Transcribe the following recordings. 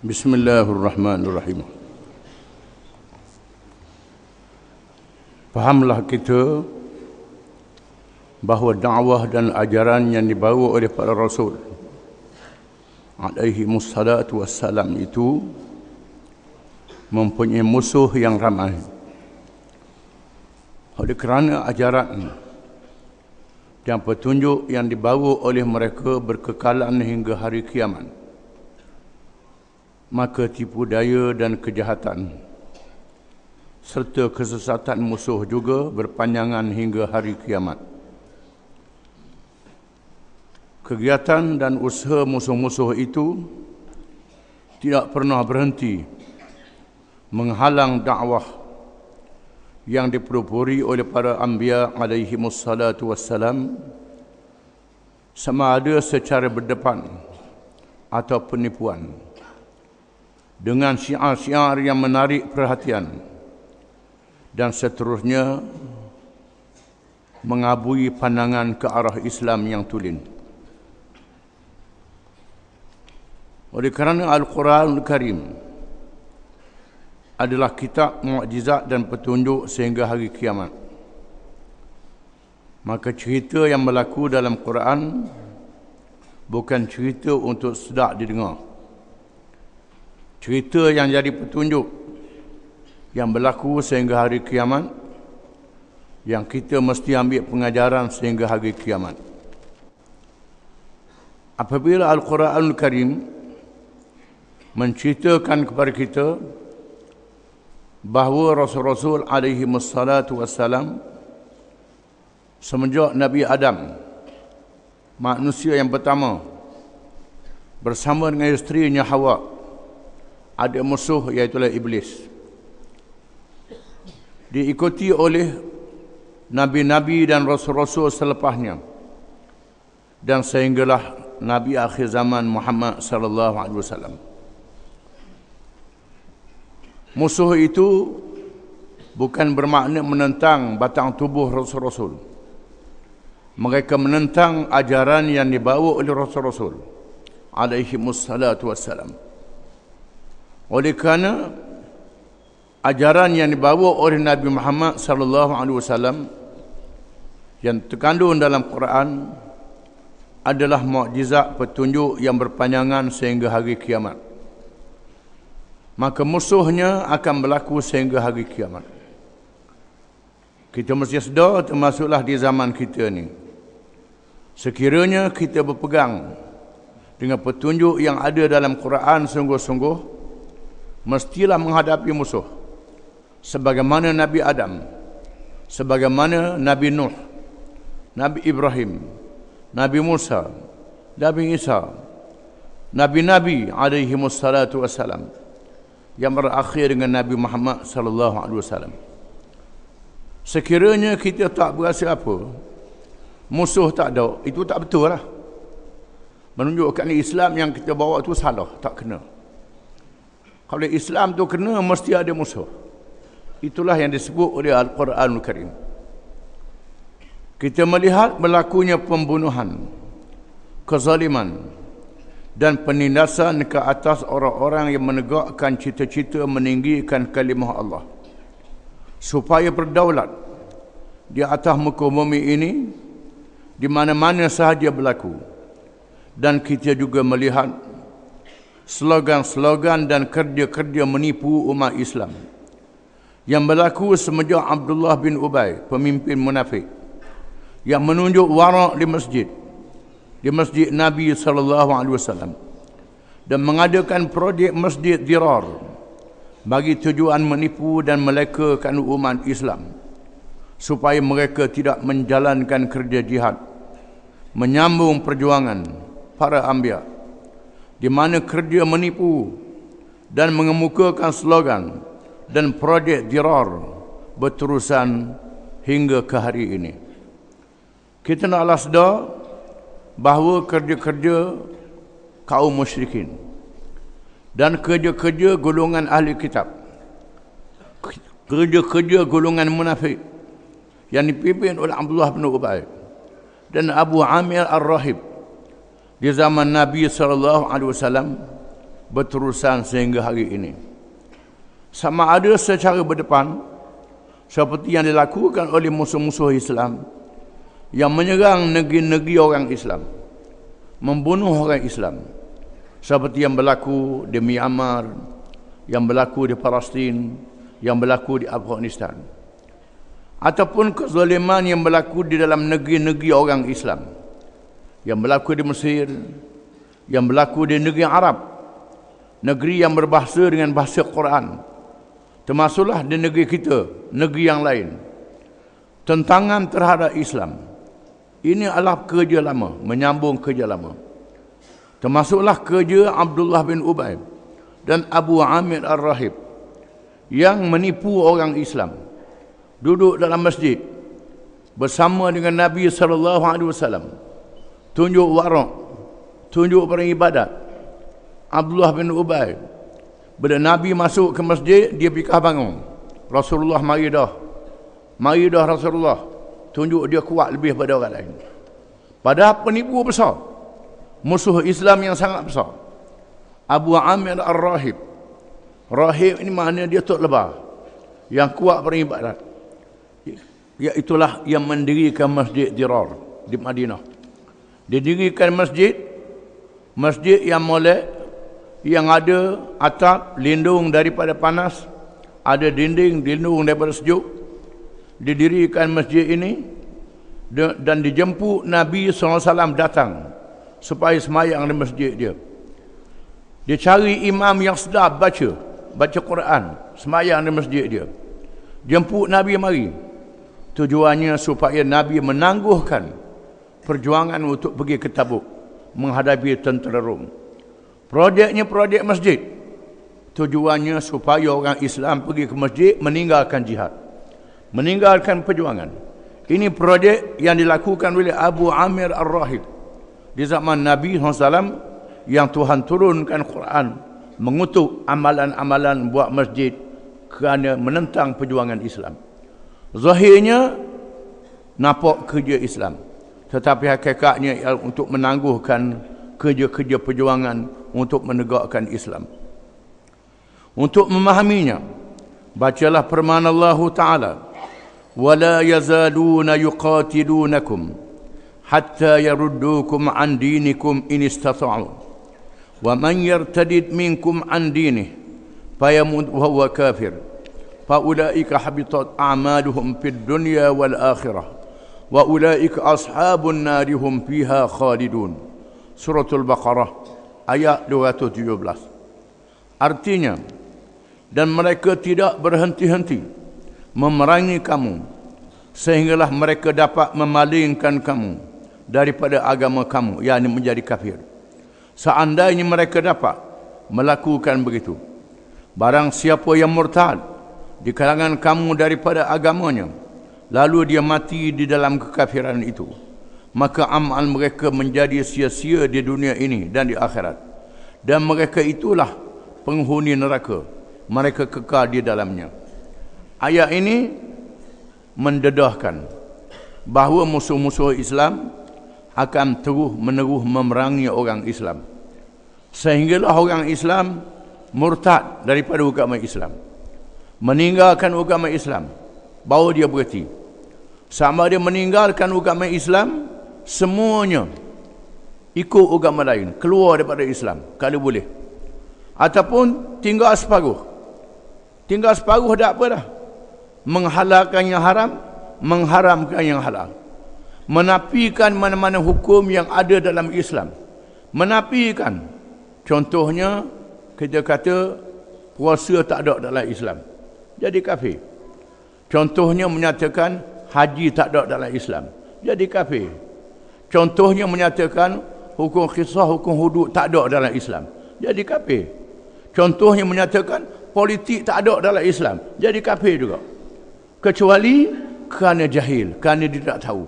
بسم الله الرحمن الرحيم Fahamlah kita bahawa dakwah dan ajaran yang dibawa oleh para rasul alaihi musallatu wassalam itu mempunyai musuh yang ramai. Oleh kerana ajaran dan petunjuk yang dibawa oleh mereka berkekalan hingga hari kiamat maka tipu daya dan kejahatan serta kesesatan musuh juga berpanjangan hingga hari kiamat. Kegiatan dan usaha musuh-musuh itu tidak pernah berhenti menghalang dakwah yang dipropori oleh para anbiya alaihi wassalatu wassalam sama ada secara berdepan ataupun penipuan. Penipuan dengan siar-siar yang menarik perhatian dan seterusnya mengabui pandangan ke arah Islam yang tulen. Oleh kerana Al-Quran Al-Karim adalah kitab mukjizat dan petunjuk sehingga hari kiamat. Maka cerita yang berlaku dalam Quran bukan cerita untuk sedak didengar cerita yang jadi petunjuk yang berlaku sehingga hari kiamat yang kita mesti ambil pengajaran sehingga hari kiamat apabila al quran al Karim menceritakan kepada kita bahawa Rasul-Rasul alaihi wassalatu wassalam semenjak Nabi Adam manusia yang pertama bersama dengan isterinya Hawa ada musuh iaitu lah iblis diikuti oleh nabi-nabi dan rasul-rasul selepasnya dan sehinggalah nabi akhir zaman Muhammad sallallahu alaihi wasallam musuh itu bukan bermakna menentang batang tubuh rasul-rasul mereka menentang ajaran yang dibawa oleh rasul-rasul alaihi wassalam -rasul. Oleh kerana ajaran yang dibawa oleh Nabi Muhammad sallallahu alaihi wasallam yang terkandung dalam Quran adalah mukjizat petunjuk yang berpanjangan sehingga hari kiamat. Maka musuhnya akan berlaku sehingga hari kiamat. Kita mesti sedar termasuklah di zaman kita ni. Sekiranya kita berpegang dengan petunjuk yang ada dalam Quran sungguh-sungguh, mestilah menghadapi musuh sebagaimana Nabi Adam sebagaimana Nabi Nuh Nabi Ibrahim Nabi Musa Nabi Isa Nabi-nabi alaihi wassalatu wassalam yang berakhir dengan Nabi Muhammad sallallahu alaihi wasallam sekiranya kita tak berasa apa musuh tak ada itu tak betul lah menunjukkan Islam yang kita bawa tu salah tak kena kalau Islam tu kena mesti ada musuh. Itulah yang disebut oleh Al-Quranul Karim. Kita melihat berlakunya pembunuhan, kezaliman dan penindasan ke atas orang-orang yang menegakkan cita-cita meninggikan kalimah Allah supaya berdaulat di atas muka bumi ini di mana-mana sahaja berlaku dan kita juga melihat slogan-slogan dan kerja-kerja menipu umat Islam yang berlaku semenjak Abdullah bin Ubay pemimpin munafik yang menunjuk warak di masjid di masjid Nabi sallallahu alaihi wasallam dan mengadakan projek masjid dirar bagi tujuan menipu dan melekakan umat Islam supaya mereka tidak menjalankan kerja jihad menyambung perjuangan para ambiak di mana kerja menipu dan mengemukakan slogan dan projek diror berterusan hingga ke hari ini. Kita nak alasda bahawa kerja-kerja kaum musyrikin dan kerja-kerja golongan ahli kitab kerja-kerja golongan munafik yang dipimpin oleh Abdullah bin Ubaid dan Abu Amir Ar-Rahib di zaman Nabi sallallahu alaihi wasallam berterusan sehingga hari ini. Sama ada secara berdepan seperti yang dilakukan oleh musuh-musuh Islam yang menyerang negeri-negeri orang Islam, membunuh orang Islam seperti yang berlaku di Myanmar, yang berlaku di Palestin, yang berlaku di Afghanistan ataupun kezaliman yang berlaku di dalam negeri-negeri orang Islam yang berlaku di Mesir, yang berlaku di negeri Arab, negeri yang berbahasa dengan bahasa Quran, termasuklah di negeri kita, negeri yang lain. Tentangan terhadap Islam. Ini adalah kerja lama, menyambung kerja lama. Termasuklah kerja Abdullah bin Ubay dan Abu Amir Ar-Rahib yang menipu orang Islam. Duduk dalam masjid bersama dengan Nabi sallallahu alaihi wasallam tunjuk warak tunjuk peribadat Abdullah bin Ubay bila Nabi masuk ke masjid dia pikah bangun Rasulullah mari dah mari dah Rasulullah tunjuk dia kuat lebih pada orang lain Pada penipu besar musuh Islam yang sangat besar Abu Amir Ar-Rahib Rahib ini maknanya dia tok lebah yang kuat peribadat Iaitulah yang mendirikan masjid Dirar di Madinah didirikan masjid masjid yang molek yang ada atap lindung daripada panas ada dinding lindung daripada sejuk didirikan masjid ini dan dijemput Nabi SAW datang supaya semayang di masjid dia dia cari imam yang sedap baca baca Quran semayang di masjid dia jemput Nabi mari tujuannya supaya Nabi menangguhkan perjuangan untuk pergi ke Tabuk menghadapi tentera Rom. Projeknya projek masjid. Tujuannya supaya orang Islam pergi ke masjid meninggalkan jihad. Meninggalkan perjuangan. Ini projek yang dilakukan oleh Abu Amir Ar-Rahib di zaman Nabi SAW yang Tuhan turunkan Quran mengutuk amalan-amalan buat masjid kerana menentang perjuangan Islam. Zahirnya nampak kerja Islam tetapi hakikatnya ialah untuk menangguhkan kerja-kerja perjuangan untuk menegakkan Islam. Untuk memahaminya, bacalah firman Allah Taala, "Wala yazaduna yuqatilunakum hatta yaruddukum an dinikum in istata'u. Wa man yartadid minkum an dinihi fayamut wa huwa kafir." فأولئك حبطت أعمالهم في الدنيا والآخرة واولئك اصحاب النار هم فيها خالدون سوره البقره ayat 217 artinya dan mereka tidak berhenti-henti memerangi kamu sehinggalah mereka dapat memalingkan kamu daripada agama kamu yakni menjadi kafir seandainya mereka dapat melakukan begitu barang siapa yang murtad di kalangan kamu daripada agamanya lalu dia mati di dalam kekafiran itu maka amal mereka menjadi sia-sia di dunia ini dan di akhirat dan mereka itulah penghuni neraka mereka kekal di dalamnya ayat ini mendedahkan bahawa musuh-musuh Islam akan terus menerus memerangi orang Islam sehinggalah orang Islam murtad daripada agama Islam meninggalkan agama Islam bawa dia berhenti sama dia meninggalkan agama Islam semuanya ikut agama lain keluar daripada Islam kalau boleh ataupun tinggal separuh tinggal separuh tak apa dah menghalalkan yang haram mengharamkan yang halal menapikan mana-mana hukum yang ada dalam Islam menapikan contohnya kita kata puasa tak ada dalam Islam jadi kafir contohnya menyatakan haji tak ada dalam Islam. Jadi kafir. Contohnya menyatakan hukum kisah, hukum hudud tak ada dalam Islam. Jadi kafir. Contohnya menyatakan politik tak ada dalam Islam. Jadi kafir juga. Kecuali kerana jahil, kerana dia tak tahu.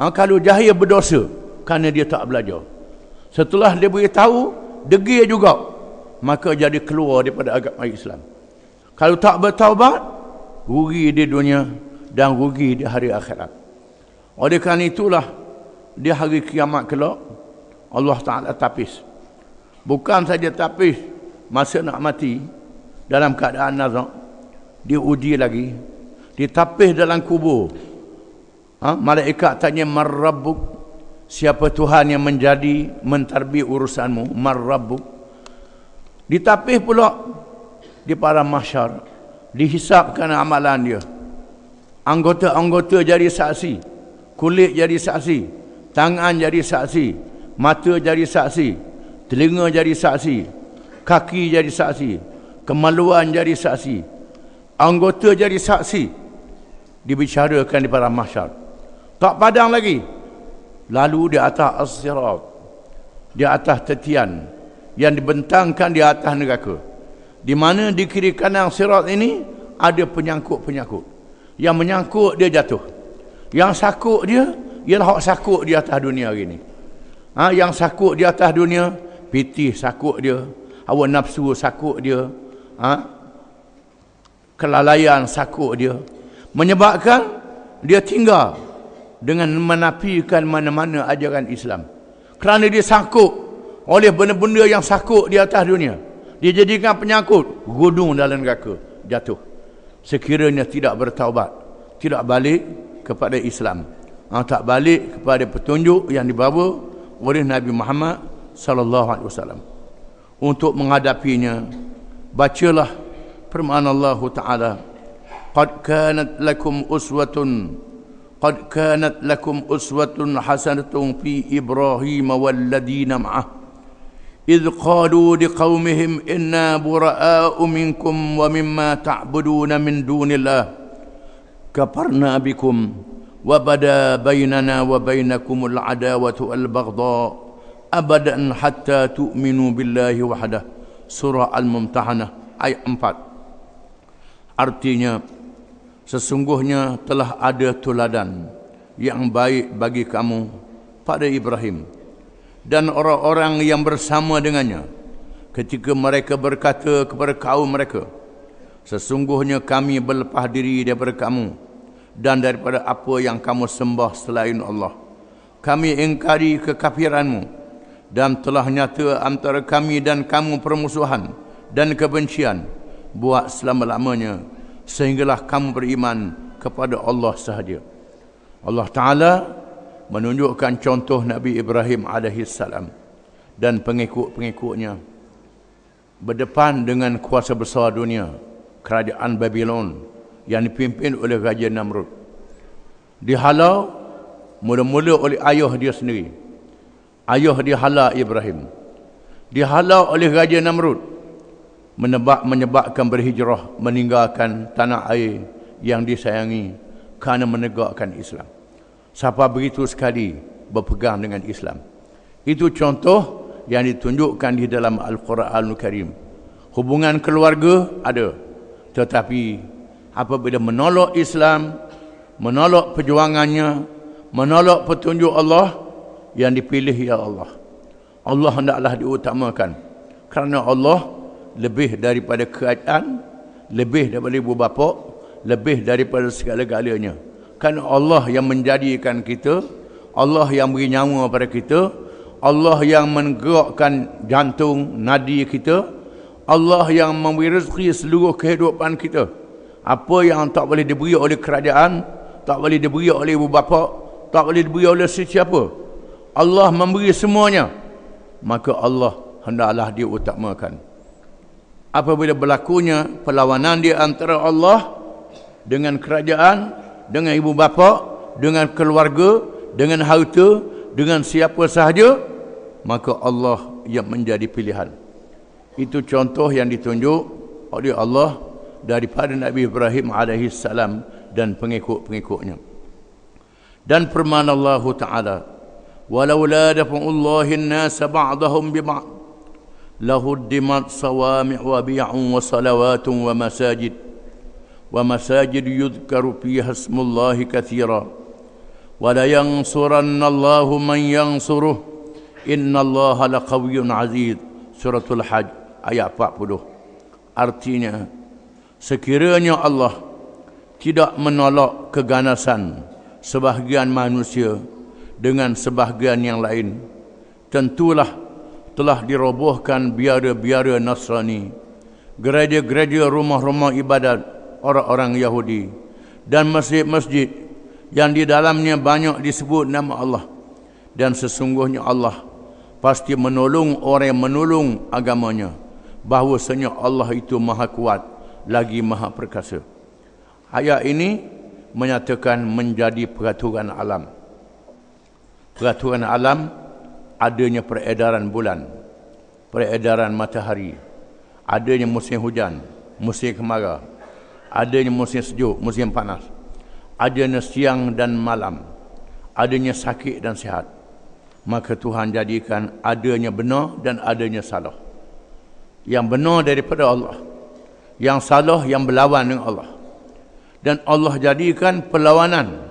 Ha, kalau jahil berdosa, kerana dia tak belajar. Setelah dia beritahu, degil juga. Maka jadi keluar daripada agama Islam. Kalau tak bertaubat, rugi di dunia, dan rugi di hari akhirat. Oleh kerana itulah di hari kiamat kelak Allah Taala tapis. Bukan saja tapis masa nak mati dalam keadaan nazak diuji lagi ditapis dalam kubur. Ha? malaikat tanya marabbuk siapa Tuhan yang menjadi mentarbi urusanmu marabbuk Ditapih pula di para mahsyar dihisabkan amalan dia anggota-anggota jadi saksi kulit jadi saksi tangan jadi saksi mata jadi saksi telinga jadi saksi kaki jadi saksi kemaluan jadi saksi anggota jadi saksi dibicarakan di para mahsyar tak padang lagi lalu di atas as di atas tetian yang dibentangkan di atas neraka di mana di kiri kanan sirat ini ada penyangkut-penyangkut yang menyangkut dia jatuh yang sakut dia ialah hak sakut di atas dunia hari ini ha, yang sakut di atas dunia piti sakut dia hawa nafsu sakut dia ha, kelalaian sakut dia menyebabkan dia tinggal dengan menafikan mana-mana ajaran Islam kerana dia sangkut oleh benda-benda yang sakut di atas dunia dia jadikan penyakut, gunung dalam neraka jatuh sekiranya tidak bertaubat tidak balik kepada Islam ha, tak balik kepada petunjuk yang dibawa oleh Nabi Muhammad sallallahu alaihi wasallam untuk menghadapinya bacalah firman Allah taala qad kanat lakum uswatun qad kanat lakum uswatun hasanatun fi ibrahim wal ladina ma'ah إذ قالوا لقومهم إنا براء منكم ومما تعبدون من دون الله كفرنا بكم وبدا بيننا وبينكم العداوة البغضاء أبدا حتى تؤمنوا بالله وحده سورة الممتحنة أي أمفات Artinya sesungguhnya telah ada tuladan yang baik bagi kamu pada Ibrahim dan orang-orang yang bersama dengannya ketika mereka berkata kepada kaum mereka sesungguhnya kami berlepas diri daripada kamu dan daripada apa yang kamu sembah selain Allah kami ingkari kekafiranmu dan telah nyata antara kami dan kamu permusuhan dan kebencian buat selama-lamanya sehinggalah kamu beriman kepada Allah sahaja Allah Ta'ala menunjukkan contoh Nabi Ibrahim Salam dan pengikut-pengikutnya berdepan dengan kuasa besar dunia, kerajaan Babylon yang dipimpin oleh Raja Namrud. Dihalau mula-mula oleh ayah dia sendiri. Ayah dihalau Ibrahim. Dihalau oleh Raja Namrud. Menebak menyebabkan berhijrah meninggalkan tanah air yang disayangi kerana menegakkan Islam siapa begitu sekali berpegang dengan Islam. Itu contoh yang ditunjukkan di dalam Al-Quran Al-Karim. Hubungan keluarga ada. Tetapi apabila menolak Islam, menolak perjuangannya, menolak petunjuk Allah, yang dipilih ya Allah. Allah hendaklah diutamakan. Kerana Allah lebih daripada keadaan, lebih daripada ibu bapa, lebih daripada segala-galanya kerana Allah yang menjadikan kita Allah yang beri nyawa pada kita Allah yang menggerakkan jantung nadi kita Allah yang memberi rezeki seluruh kehidupan kita apa yang tak boleh diberi oleh kerajaan tak boleh diberi oleh ibu bapa tak boleh diberi oleh sesiapa Allah memberi semuanya maka Allah hendaklah dia diutamakan apabila berlakunya perlawanan di antara Allah dengan kerajaan dengan ibu bapa, dengan keluarga, dengan harta, dengan siapa sahaja, maka Allah yang menjadi pilihan. Itu contoh yang ditunjuk oleh Allah daripada Nabi Ibrahim alaihi salam dan pengikut-pengikutnya. Dan permana Allah Taala, "Walau la dafa'ullahu an-nasa ba'dahum bi ba'd, lahuddimat sawami' wa bi'un wa salawatun wa masajid." ومساجد يذكر فيها اسم الله كثيرا ولينصرن الله من ينصره إن الله لقوي عزيز سورة الحج آية 40 artinya sekiranya Allah tidak menolak keganasan sebahagian manusia dengan sebahagian yang lain tentulah telah dirobohkan biara-biara Nasrani gereja-gereja rumah-rumah ibadat orang-orang Yahudi dan masjid-masjid yang di dalamnya banyak disebut nama Allah dan sesungguhnya Allah pasti menolong orang yang menolong agamanya bahwasanya Allah itu maha kuat lagi maha perkasa ayat ini menyatakan menjadi peraturan alam peraturan alam adanya peredaran bulan peredaran matahari adanya musim hujan musim kemarau adanya musim sejuk, musim panas, adanya siang dan malam, adanya sakit dan sihat. Maka Tuhan jadikan adanya benar dan adanya salah. Yang benar daripada Allah. Yang salah yang berlawan dengan Allah. Dan Allah jadikan perlawanan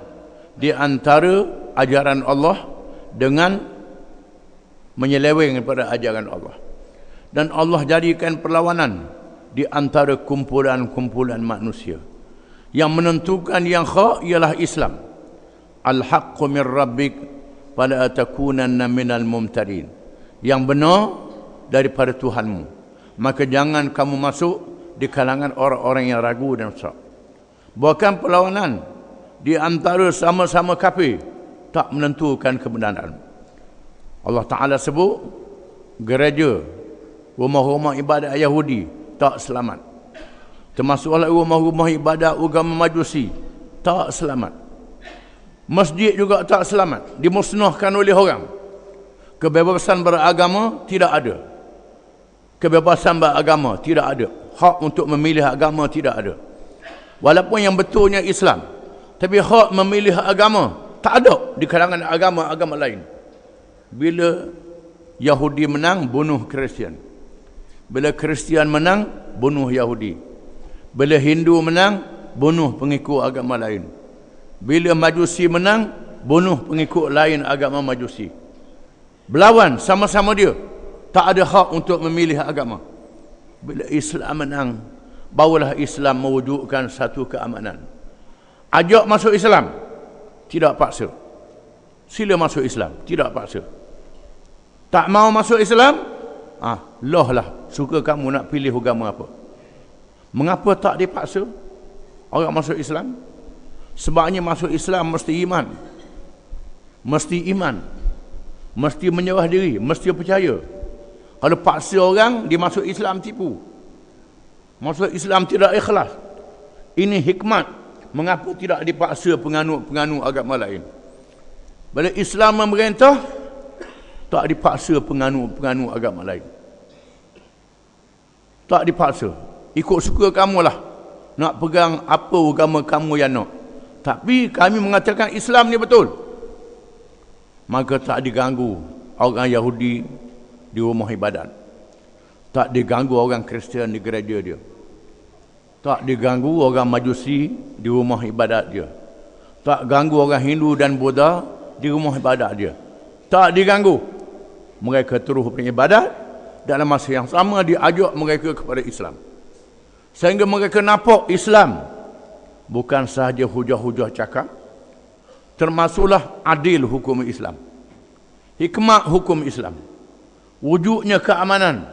di antara ajaran Allah dengan menyeleweng daripada ajaran Allah. Dan Allah jadikan perlawanan di antara kumpulan-kumpulan manusia. Yang menentukan yang hak ialah Islam. Al-haqqu min rabbik fala takunanna minal mumtarin. Yang benar daripada Tuhanmu. Maka jangan kamu masuk di kalangan orang-orang yang ragu dan sok. Bukan perlawanan di antara sama-sama kafir tak menentukan kebenaran. Allah Taala sebut gereja rumah-rumah ibadat Yahudi tak selamat termasuklah rumah-rumah ibadah, agama majusi tak selamat masjid juga tak selamat dimusnahkan oleh orang kebebasan beragama tidak ada kebebasan beragama tidak ada hak untuk memilih agama tidak ada walaupun yang betulnya Islam tapi hak memilih agama tak ada di kalangan agama-agama lain bila Yahudi menang bunuh Kristian bila Kristian menang, bunuh Yahudi. Bila Hindu menang, bunuh pengikut agama lain. Bila Majusi menang, bunuh pengikut lain agama Majusi. Berlawan sama-sama dia. Tak ada hak untuk memilih agama. Bila Islam menang, bawalah Islam mewujudkan satu keamanan. Ajak masuk Islam, tidak paksa. Sila masuk Islam, tidak paksa. Tak mau masuk Islam, ah, lohlah suka kamu nak pilih agama apa mengapa tak dipaksa orang masuk Islam sebabnya masuk Islam mesti iman mesti iman mesti menyerah diri mesti percaya kalau paksa orang dia masuk Islam tipu masuk Islam tidak ikhlas ini hikmat mengapa tidak dipaksa penganut-penganut agama lain bila Islam memerintah tak dipaksa penganut-penganut agama lain tak dipaksa. Ikut suka kamu lah. Nak pegang apa agama kamu yang nak. Tapi kami mengatakan Islam ni betul. Maka tak diganggu orang Yahudi di rumah ibadat. Tak diganggu orang Kristian di gereja dia. Tak diganggu orang Majusi di rumah ibadat dia. Tak ganggu orang Hindu dan Buddha di rumah ibadat dia. Tak diganggu. Mereka terus beribadat dalam masa yang sama dia ajak mereka kepada Islam sehingga mereka nampak Islam bukan sahaja hujah-hujah cakap termasuklah adil hukum Islam hikmat hukum Islam wujudnya keamanan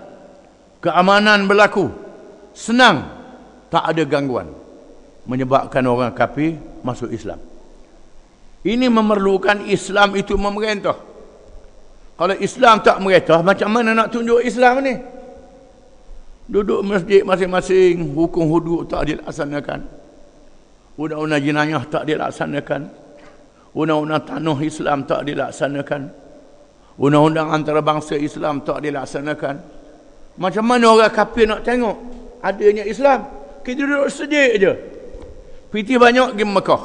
keamanan berlaku senang tak ada gangguan menyebabkan orang kafir masuk Islam ini memerlukan Islam itu memerintah kalau Islam tak mereka, macam mana nak tunjuk Islam ni? Duduk masjid masing-masing, hukum hudud tak dilaksanakan. Undang-undang jinayah tak dilaksanakan. Undang-undang tanah Islam tak dilaksanakan. Undang-undang antarabangsa Islam tak dilaksanakan. Macam mana orang kapir nak tengok adanya Islam? Kita duduk sedih je. Piti banyak pergi Mekah.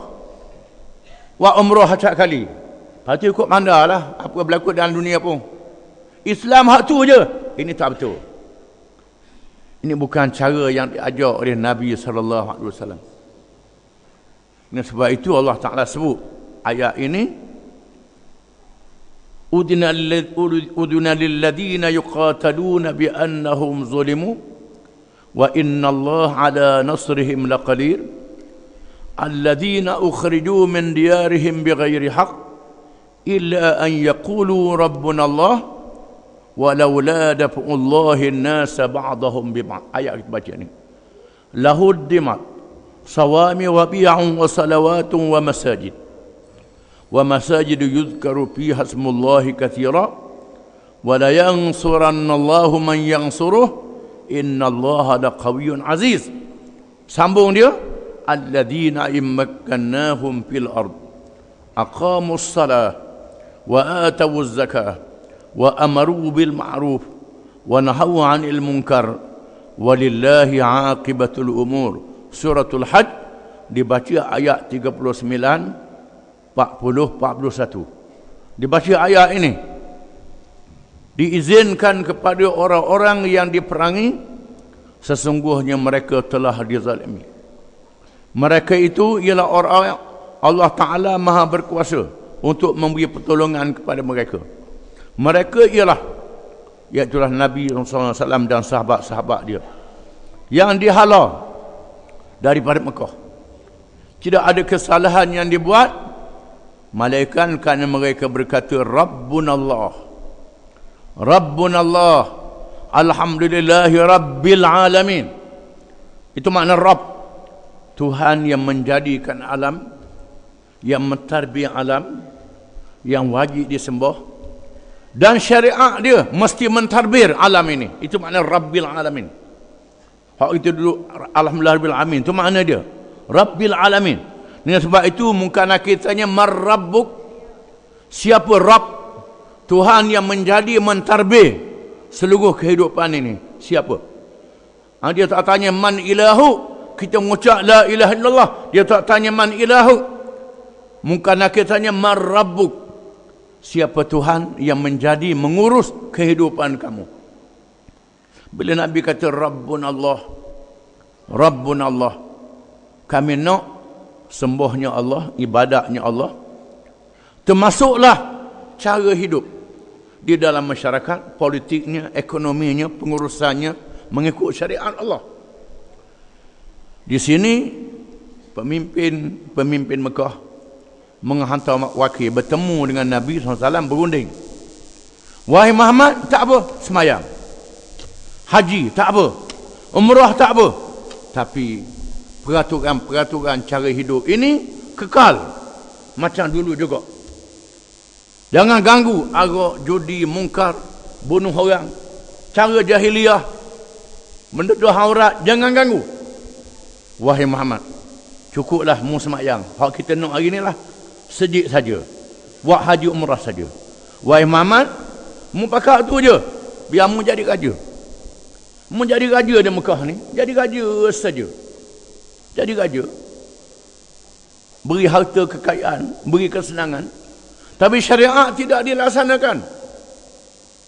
Wa umrah hajat Kali. Pasti ikut mandalah apa berlaku dalam dunia pun. Islam hak tu je. Ini tak betul. Ini bukan cara yang diajar oleh Nabi sallallahu alaihi wasallam. Dengan sebab itu Allah Taala sebut ayat ini Udina lil ladina yuqataluna bi annahum zulimu wa inna Allah ala nasrihim laqadir alladina ukhriju min bi bighairi haqq إلا أن يقولوا ربنا الله ولولا دفع الله الناس بعضهم ببعض آية بجني لهدمت صوامع وبيع وصلوات ومساجد ومساجد يذكر فيها اسم الله كثيرا ولينصرن الله من ينصره إن الله لقوي عزيز سامبون دي الذين إن مكناهم في الأرض أقاموا الصلاة Wa wa atu وآتوا الزكاة وأمروا بالمعروف ونهوا عن المنكر ولله umur. Surah al الحج dibaca ayat 39 40 41 dibaca ayat ini diizinkan kepada orang-orang yang diperangi sesungguhnya mereka telah dizalimi mereka itu ialah orang Allah Taala Maha berkuasa untuk memberi pertolongan kepada mereka. Mereka ialah iaitulah Nabi SAW dan sahabat-sahabat dia yang dihala daripada Mekah. Tidak ada kesalahan yang dibuat malaikat kerana mereka berkata Rabbun Allah. Rabbun Allah. Alhamdulillahi Rabbil Alamin. Itu makna Rabb. Tuhan yang menjadikan alam yang mentarbi alam yang wajib disembah dan syariat dia mesti mentarbir alam ini itu makna rabbil alamin hak itu dulu alhamdulillah rabbil alamin itu makna dia rabbil alamin dengan sebab itu muka nakitanya marrabbuk siapa rab Tuhan yang menjadi mentarbi seluruh kehidupan ini siapa ah, dia tak tanya man ilahu kita mengucap la ilaha illallah dia tak tanya man ilahu Muka nakir tanya marabuk. Siapa Tuhan yang menjadi mengurus kehidupan kamu? Bila Nabi kata Rabbun Allah. Rabbun Allah. Kami nak sembahnya Allah, ibadahnya Allah. Termasuklah cara hidup di dalam masyarakat, politiknya, ekonominya, pengurusannya mengikut syariat Allah. Di sini pemimpin-pemimpin Mekah menghantar wakil bertemu dengan Nabi SAW berunding wahai Muhammad tak apa semayang haji tak apa umrah tak apa tapi peraturan-peraturan cara hidup ini kekal macam dulu juga jangan ganggu agak judi mungkar bunuh orang cara jahiliah mendedah haurat. jangan ganggu wahai Muhammad cukuplah mu semayang hak kita nak hari ni lah sejik saja buat haji umrah saja wahai mamat mu pakak tu je biar mu jadi raja mu jadi raja di Mekah ni jadi raja saja jadi raja beri harta kekayaan beri kesenangan tapi syariat tidak dilaksanakan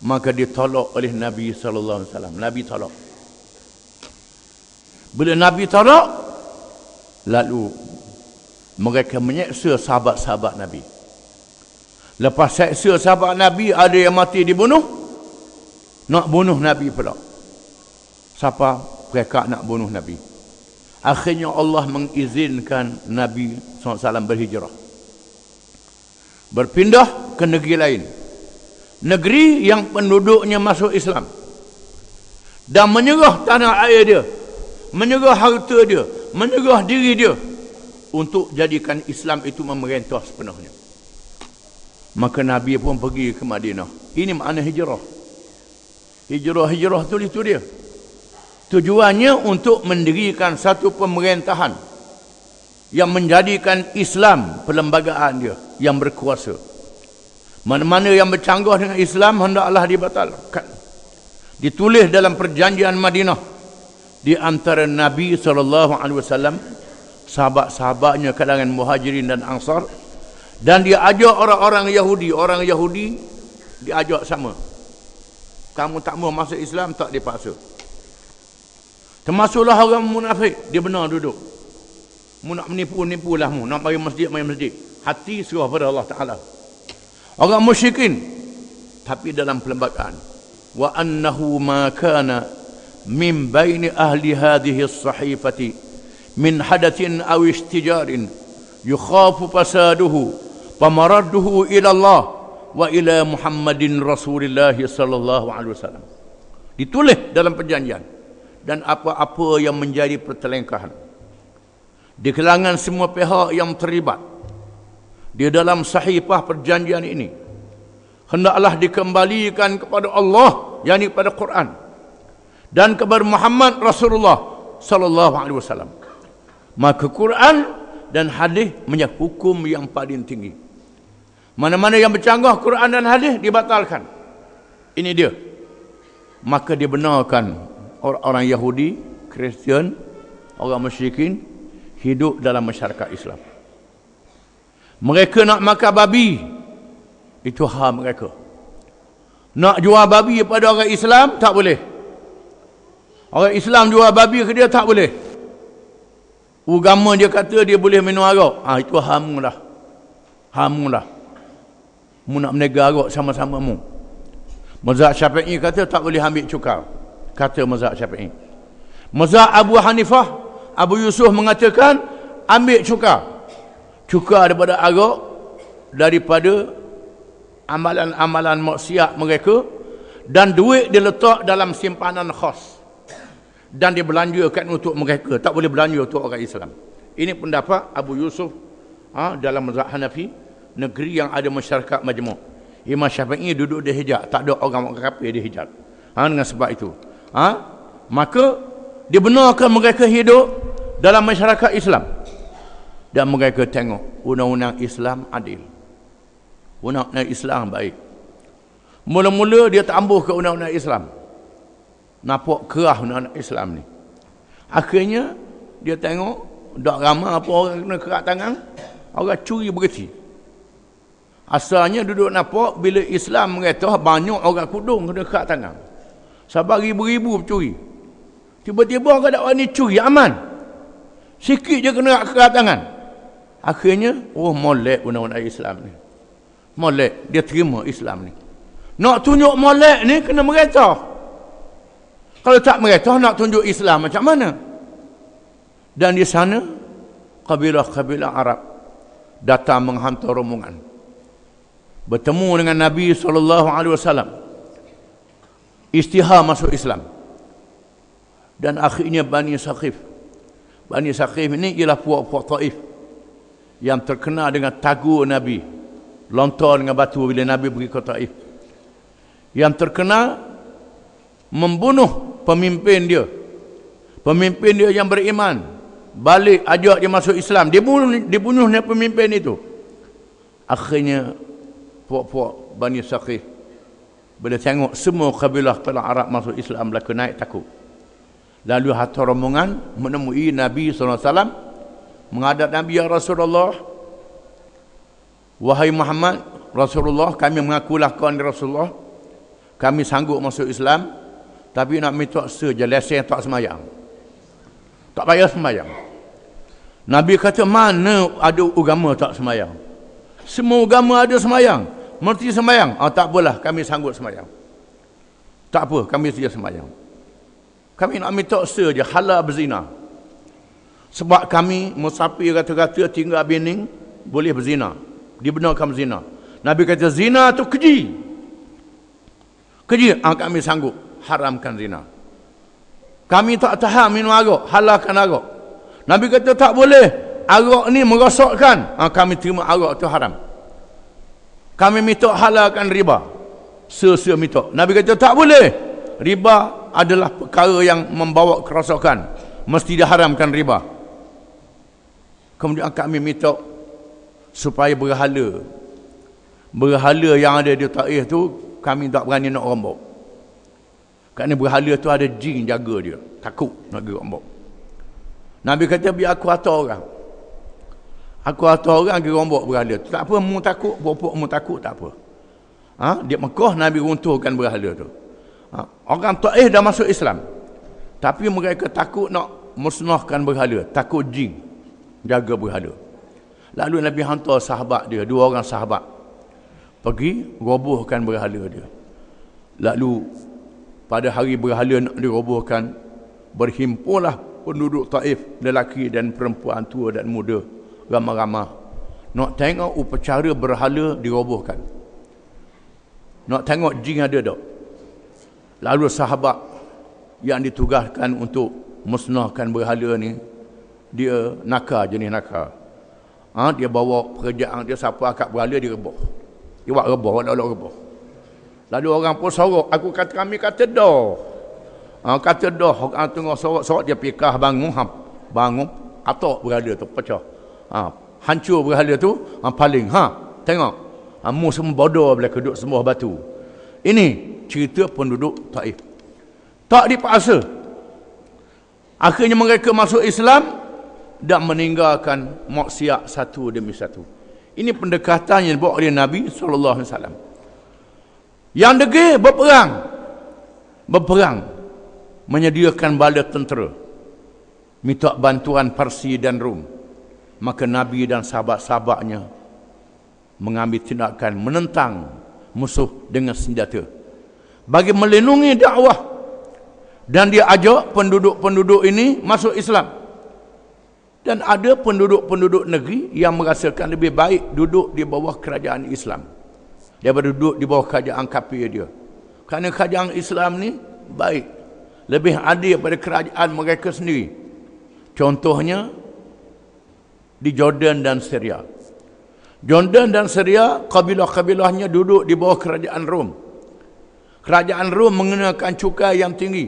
maka ditolak oleh Nabi sallallahu alaihi wasallam Nabi tolak bila Nabi tolak lalu mereka menyeksa sahabat-sahabat Nabi. Lepas seksa sahabat Nabi, ada yang mati dibunuh. Nak bunuh Nabi pula. Siapa mereka nak bunuh Nabi? Akhirnya Allah mengizinkan Nabi SAW berhijrah. Berpindah ke negeri lain. Negeri yang penduduknya masuk Islam. Dan menyerah tanah air dia. Menyerah harta dia. Menyerah diri dia untuk jadikan Islam itu memerintah sepenuhnya. Maka Nabi pun pergi ke Madinah. Ini makna hijrah. Hijrah-hijrah itu itu dia. Tujuannya untuk mendirikan satu pemerintahan yang menjadikan Islam perlembagaan dia yang berkuasa. Mana-mana yang bercanggah dengan Islam hendaklah dibatalkan. Ditulis dalam perjanjian Madinah di antara Nabi saw sahabat-sahabatnya kalangan muhajirin dan ansar dan dia ajak orang-orang Yahudi orang Yahudi dia ajak sama kamu tak mau masuk Islam tak dipaksa termasuklah orang munafik dia benar duduk mu nak menipu-nipu lah mu nak pergi masjid pergi masjid hati suruh pada Allah Ta'ala orang musyikin tapi dalam perlembagaan wa annahu ma kana min baini ahli hadhihi as-sahifati min hadatin aw istijarin yukhafu fasaduhu pamaraduhu ila Allah wa ila Muhammadin Rasulillah sallallahu alaihi wasallam ditulis dalam perjanjian dan apa-apa yang menjadi pertelengkahan di kalangan semua pihak yang terlibat di dalam sahifah perjanjian ini hendaklah dikembalikan kepada Allah yakni pada Quran dan kepada Muhammad Rasulullah sallallahu alaihi wasallam maka Quran dan hadis menjadi hukum yang paling tinggi. Mana-mana yang bercanggah Quran dan hadis dibatalkan. Ini dia. Maka dibenarkan orang-orang Yahudi, Kristian, orang musyrikin hidup dalam masyarakat Islam. Mereka nak makan babi itu hak mereka. Nak jual babi kepada orang Islam tak boleh. Orang Islam jual babi ke dia tak boleh. Ugama dia kata dia boleh minum arak. Ha, itu hamu lah. Hamu lah. Mu nak menegar arak sama-sama mu. Mazhab Syafi'i kata tak boleh ambil cukai. Kata Mazhab Syafi'i. Mazhab Abu Hanifah, Abu Yusuf mengatakan ambil cukai. Cukai daripada arak daripada amalan-amalan maksiat mereka dan duit diletak dalam simpanan khas dan dia dibelanjakan untuk mereka tak boleh belanja untuk orang Islam ini pendapat Abu Yusuf ha, dalam mazhab Hanafi negeri yang ada masyarakat majmuk Imam Syafi'i duduk di hijab tak ada orang-orang kafir di hijab ha, dengan sebab itu ha, maka dibenarkan mereka hidup dalam masyarakat Islam dan mereka tengok undang-undang Islam adil undang-undang Islam baik mula-mula dia tambuh ke undang-undang Islam nampak kerah anak Islam ni. Akhirnya dia tengok dak ramai apa orang kena kerak tangan, orang curi bergeti. Asalnya duduk nampak bila Islam mengatah banyak orang kudung kena kerak tangan. Sabar ribu-ribu pencuri. Tiba-tiba orang dak wani oh, curi aman. Sikit je kena kerat tangan. Akhirnya oh molek anak Islam ni. Molek dia terima Islam ni. Nak tunjuk molek ni kena mengatah. Kalau tak meretoh nak tunjuk Islam macam mana? Dan di sana kabilah-kabilah Arab datang menghantar rombongan. Bertemu dengan Nabi sallallahu alaihi wasallam. Istihar masuk Islam. Dan akhirnya Bani Saqif. Bani Saqif ini ialah puak-puak Taif yang terkenal dengan tagu Nabi. Lontar dengan batu bila Nabi pergi ke Taif. Yang terkenal membunuh pemimpin dia pemimpin dia yang beriman balik ajak dia masuk Islam Dia bunuh, dibunuh dibunuhnya pemimpin itu akhirnya puak-puak Bani Sakhih bila tengok semua kabilah kalau Arab masuk Islam berlaku naik takut lalu hatta rombongan menemui Nabi Sallallahu Alaihi Wasallam, menghadap Nabi Ya Rasulullah Wahai Muhammad Rasulullah kami mengaku lakukan Rasulullah kami sanggup masuk Islam tapi nak minta saja lesen tak semayang. Tak payah semayang. Nabi kata mana ada agama tak semayang. Semua agama ada semayang. Merti semayang. Oh, tak apalah kami sanggup semayang. Tak apa kami saja semayang. Kami nak minta saja halal berzina. Sebab kami musafir kata-kata tinggal bening boleh berzina. Dibenarkan berzina. Nabi kata zina tu keji. Keji. Ah, kami sanggup haramkan zina. Kami tak tahan minum arak, halalkan arak. Nabi kata tak boleh. Arak ni merosakkan. Ha, kami terima arak tu haram. Kami minta halalkan riba. Sesua minta. Nabi kata tak boleh. Riba adalah perkara yang membawa kerosakan. Mesti diharamkan riba. Kemudian kami minta supaya berhala. Berhala yang ada di Taif tu kami tak berani nak rombok. Kerana berhala tu ada jin jaga dia. Takut nak pergi rombok. Nabi kata biar aku atur orang. Aku atur orang pergi rombok berhala tu. Tak apa, mu takut. Bopok mu takut, tak apa. Ha? Di Mekah, Nabi runtuhkan berhala tu. Ha? Orang ta'ih dah masuk Islam. Tapi mereka takut nak musnahkan berhala. Takut jin jaga berhala. Lalu Nabi hantar sahabat dia, dua orang sahabat. Pergi robohkan berhala dia. Lalu pada hari berhala nak dirobohkan berhimpullah penduduk Taif lelaki dan perempuan tua dan muda ramah-ramah nak tengok upacara berhala dirobohkan nak tengok jin ada tak lalu sahabat yang ditugaskan untuk musnahkan berhala ni dia nakal jenis nakal ha, dia bawa pekerjaan dia siapa akak berhala dia reboh dia buat reboh walau reboh Lalu orang pun sorok. Aku kata kami kata doh. Ha, kata doh. Orang tengah sorok. Sorok dia pikah bangun. Ha, bangun. Atok berada tu. Pecah. Ha, hancur berada tu. Ha, paling. Ha, tengok. Ha, mu semua bodoh bila duduk semua batu. Ini cerita penduduk Taif. Tak dipaksa. Akhirnya mereka masuk Islam dan meninggalkan maksiat satu demi satu. Ini pendekatan yang dibuat oleh Nabi saw. Yang negeri berperang. Berperang. Menyediakan bala tentera. Minta bantuan Parsi dan Rum. Maka Nabi dan sahabat-sahabatnya mengambil tindakan menentang musuh dengan senjata. Bagi melindungi dakwah. Dan dia ajak penduduk-penduduk ini masuk Islam. Dan ada penduduk-penduduk negeri yang merasakan lebih baik duduk di bawah kerajaan Islam. Dia berduduk di bawah kerajaan kapir dia. Kerana kerajaan Islam ni baik. Lebih adil daripada kerajaan mereka sendiri. Contohnya, di Jordan dan Syria. Jordan dan Syria, kabilah-kabilahnya duduk di bawah kerajaan Rom. Kerajaan Rom mengenakan cukai yang tinggi.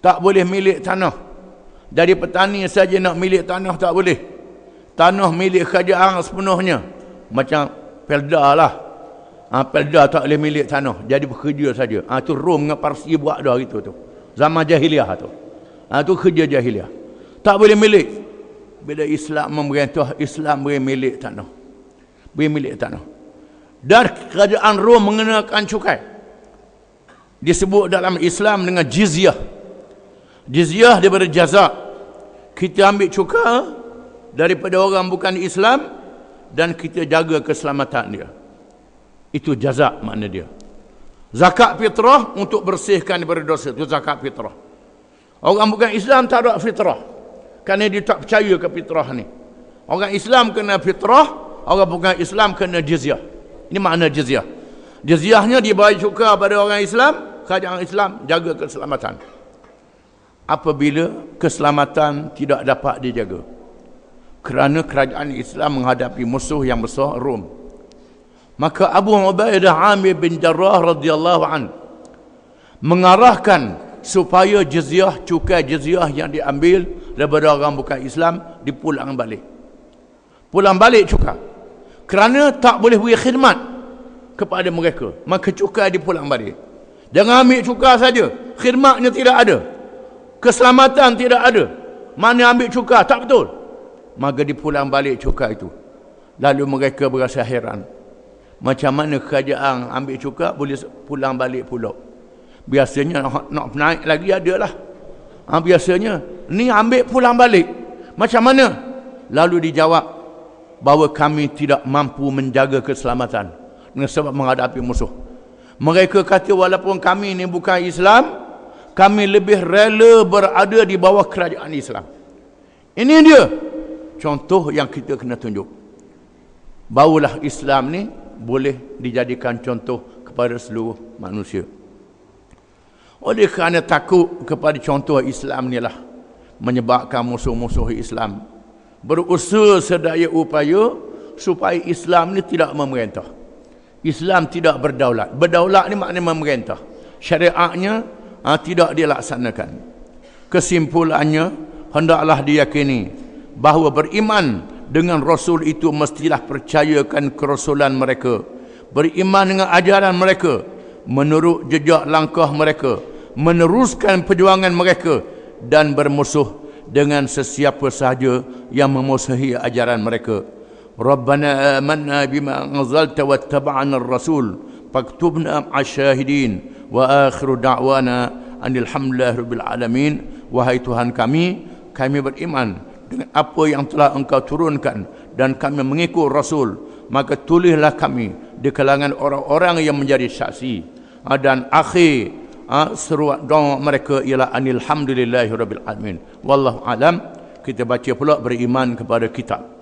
Tak boleh milik tanah. Dari petani saja nak milik tanah tak boleh. Tanah milik kerajaan sepenuhnya. Macam perda lah. Ah ha, Perda tak boleh milik tanah, jadi bekerja saja. Ah ha, tu Rom dengan Parsi buat dah gitu tu. Zaman jahiliah tu. Ah ha, tu kerja jahiliah. Tak boleh milik. Bila Islam memerintah, Islam boleh milik tanah. Boleh milik tanah. Dan kerajaan Rom mengenakan cukai. Disebut dalam Islam dengan jizyah. Jizyah daripada jazak. Kita ambil cukai daripada orang bukan Islam dan kita jaga keselamatan dia itu jazak makna dia zakat fitrah untuk bersihkan daripada dosa itu zakat fitrah orang bukan Islam tak ada fitrah kerana dia tak percaya ke fitrah ni orang Islam kena fitrah orang bukan Islam kena jizyah ini makna jizyah jizyahnya dibayar cukai pada orang Islam kerajaan Islam jaga keselamatan apabila keselamatan tidak dapat dijaga kerana kerajaan Islam menghadapi musuh yang besar Rom maka Abu Ubaidah Amir bin Jarrah radhiyallahu an mengarahkan supaya jizyah cukai jizyah yang diambil daripada orang bukan Islam dipulang balik pulang balik cukai kerana tak boleh beri khidmat kepada mereka maka cukai dipulang balik jangan ambil cukai saja khidmatnya tidak ada keselamatan tidak ada mana ambil cukai tak betul maka dipulang balik cukai itu lalu mereka berasa heran macam mana kerajaan ambil cukup boleh pulang balik pulau. Biasanya nak, ha, nak naik lagi ada lah. Ha, biasanya ni ambil pulang balik. Macam mana? Lalu dijawab bahawa kami tidak mampu menjaga keselamatan dengan sebab menghadapi musuh. Mereka kata walaupun kami ini bukan Islam, kami lebih rela berada di bawah kerajaan Islam. Ini dia contoh yang kita kena tunjuk. Barulah Islam ni boleh dijadikan contoh kepada seluruh manusia. Oleh kerana takut kepada contoh Islam ni lah menyebabkan musuh-musuh Islam berusaha sedaya upaya supaya Islam ni tidak memerintah. Islam tidak berdaulat. Berdaulat ni maknanya memerintah. Syariatnya ha, tidak dilaksanakan. Kesimpulannya hendaklah diyakini bahawa beriman dengan rasul itu mestilah percayakan kerasulan mereka beriman dengan ajaran mereka menurut jejak langkah mereka meneruskan perjuangan mereka dan bermusuh dengan sesiapa sahaja yang memusuhi ajaran mereka Rabbana amanna bima anzalta wattaba'na al rasul faktubna ma'asyahidin wa akhiru da'wana anil hamdulillahi alamin wahai tuhan kami kami beriman dengan apa yang telah engkau turunkan dan kami mengikut Rasul maka tulislah kami di kalangan orang-orang yang menjadi saksi ah, dan akhir ah, seruat doa mereka ialah anilhamdulillahirrabbilalamin wallahu alam kita baca pula beriman kepada kitab